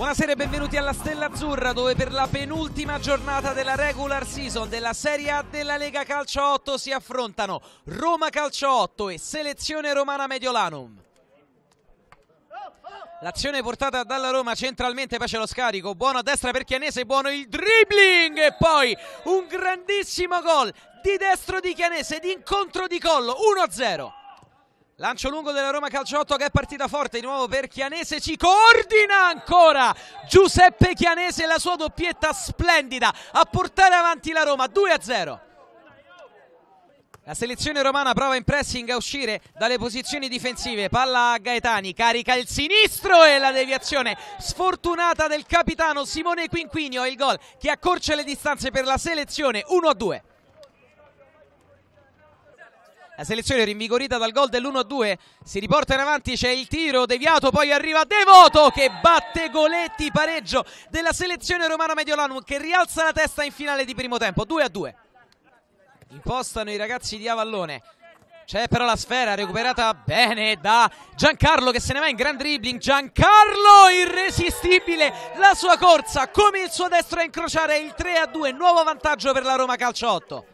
Buonasera e benvenuti alla Stella Azzurra dove per la penultima giornata della regular season della Serie A della Lega Calcio 8 si affrontano Roma Calcio 8 e Selezione Romana Mediolanum. L'azione portata dalla Roma centralmente, poi c'è lo scarico, buono a destra per Chianese, buono il dribbling e poi un grandissimo gol di destro di Chianese, di incontro di collo, 1-0. Lancio lungo della Roma Calciotto che è partita forte di nuovo per Chianese, ci coordina ancora Giuseppe Chianese e la sua doppietta splendida a portare avanti la Roma 2-0. a La selezione romana prova in pressing a uscire dalle posizioni difensive, palla a Gaetani, carica il sinistro e la deviazione sfortunata del capitano Simone Quinquinio, il gol che accorcia le distanze per la selezione 1-2. a la selezione rinvigorita dal gol dell'1-2 si riporta in avanti, c'è il tiro deviato, poi arriva Devoto che batte Goletti, pareggio della selezione romana Mediolanum che rialza la testa in finale di primo tempo, 2-2. Impostano i ragazzi di Avallone. C'è però la sfera recuperata bene da Giancarlo che se ne va in gran dribbling. Giancarlo irresistibile, la sua corsa come il suo destro a incrociare il 3 a 2, nuovo vantaggio per la Roma Calcio 8.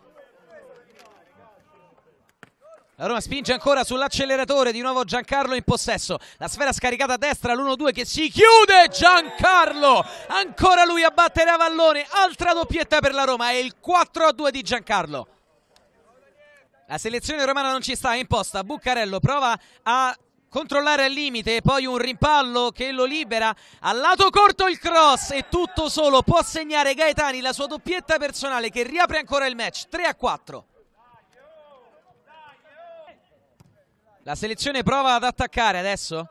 La Roma spinge ancora sull'acceleratore, di nuovo Giancarlo in possesso, la sfera scaricata a destra, l'1-2 che si chiude, Giancarlo, ancora lui a battere a vallone, altra doppietta per la Roma è il 4-2 di Giancarlo. La selezione romana non ci sta, è in posta, Buccarello prova a controllare al limite, poi un rimpallo che lo libera, a lato corto il cross e tutto solo può segnare Gaetani la sua doppietta personale che riapre ancora il match, 3-4. La selezione prova ad attaccare adesso.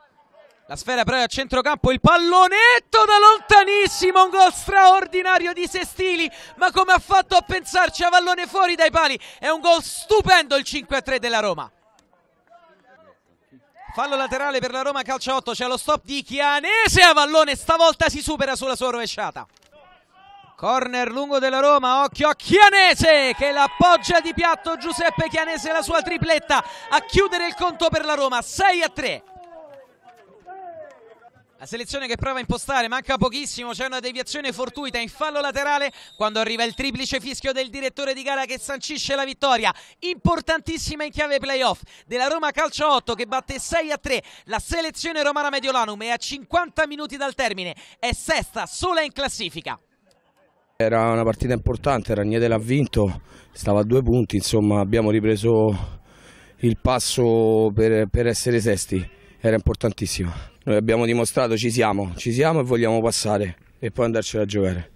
La sfera però è a centrocampo, il pallonetto da lontanissimo, un gol straordinario di Sestili, ma come ha fatto a pensarci a pallone fuori dai pali? È un gol stupendo il 5-3 della Roma. Fallo laterale per la Roma, calcio 8, c'è lo stop di Chianese a pallone, stavolta si supera sulla sua rovesciata. Corner lungo della Roma, occhio a Chianese che l'appoggia di piatto Giuseppe Chianese la sua tripletta a chiudere il conto per la Roma, 6 a 3. La selezione che prova a impostare, manca pochissimo, c'è una deviazione fortuita in fallo laterale quando arriva il triplice fischio del direttore di gara che sancisce la vittoria. Importantissima in chiave playoff della Roma Calcio 8 che batte 6 a 3 la selezione romana Mediolanum è a 50 minuti dal termine è sesta sola in classifica. Era una partita importante, Ragnete l'ha vinto, stava a due punti, insomma abbiamo ripreso il passo per, per essere sesti, era importantissimo. Noi abbiamo dimostrato ci siamo, ci siamo e vogliamo passare e poi andarcela a giocare.